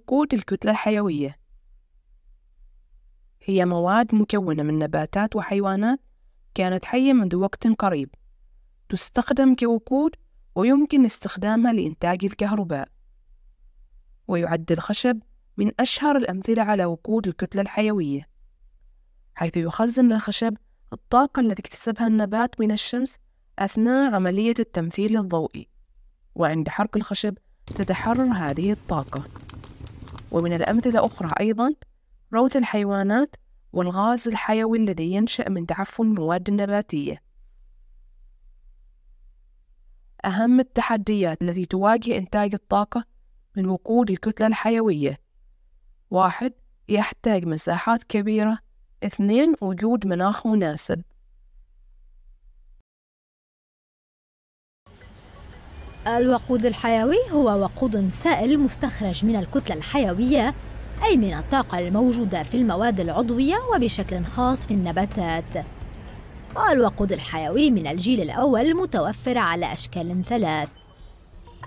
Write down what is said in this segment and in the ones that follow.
وقود الكتلة الحيوية هي مواد مكونة من نباتات وحيوانات كانت حية منذ وقت قريب تستخدم كوقود ويمكن استخدامها لإنتاج الكهرباء ويعد الخشب من أشهر الأمثلة على وقود الكتلة الحيوية حيث يخزن الخشب الطاقة التي اكتسبها النبات من الشمس أثناء عملية التمثيل الضوئي وعند حرق الخشب تتحرر هذه الطاقة ومن الأمثلة أخرى أيضا روث الحيوانات والغاز الحيوي الذي ينشأ من تعفن المواد النباتية أهم التحديات التي تواجه إنتاج الطاقة من وقود الكتلة الحيوية واحد يحتاج مساحات كبيرة اثنين وجود مناخ مناسب الوقود الحيوي هو وقود سائل مستخرج من الكتلة الحيوية أي من الطاقة الموجودة في المواد العضوية وبشكل خاص في النباتات والوقود الحيوي من الجيل الأول متوفر على أشكال ثلاث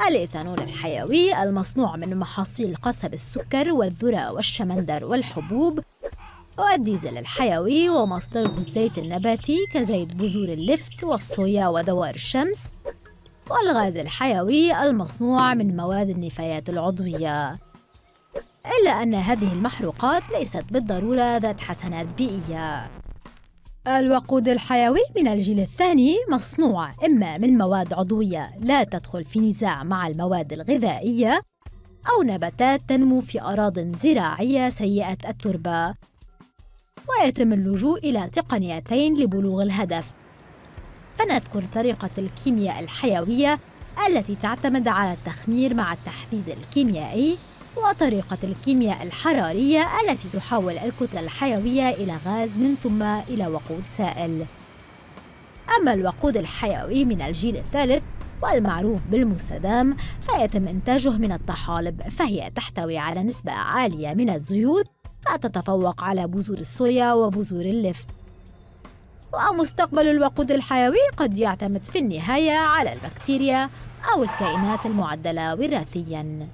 الإيثانول الحيوي المصنوع من محاصيل قصب السكر والذرة والشمندر والحبوب والديزل الحيوي ومصدره الزيت النباتي كزيت بذور اللفت والصويا ودوار الشمس والغاز الحيوي المصنوع من مواد النفايات العضوية إلا أن هذه المحروقات ليست بالضرورة ذات حسنات بيئية الوقود الحيوي من الجيل الثاني مصنوع إما من مواد عضوية لا تدخل في نزاع مع المواد الغذائية أو نباتات تنمو في أراضٍ زراعية سيئة التربة ويتم اللجوء إلى تقنيتين لبلوغ الهدف فنذكر طريقة الكيمياء الحيوية التي تعتمد على التخمير مع التحفيز الكيميائي وطريقة الكيمياء الحرارية التي تحول الكتلة الحيوية إلى غاز من ثم إلى وقود سائل أما الوقود الحيوي من الجيل الثالث والمعروف بالمستدام فيتم إنتاجه من الطحالب فهي تحتوي على نسبة عالية من الزيوت فتتفوق على بذور الصويا وبذور اللفت ومستقبل الوقود الحيوي قد يعتمد في النهاية على البكتيريا أو الكائنات المعدلة وراثياً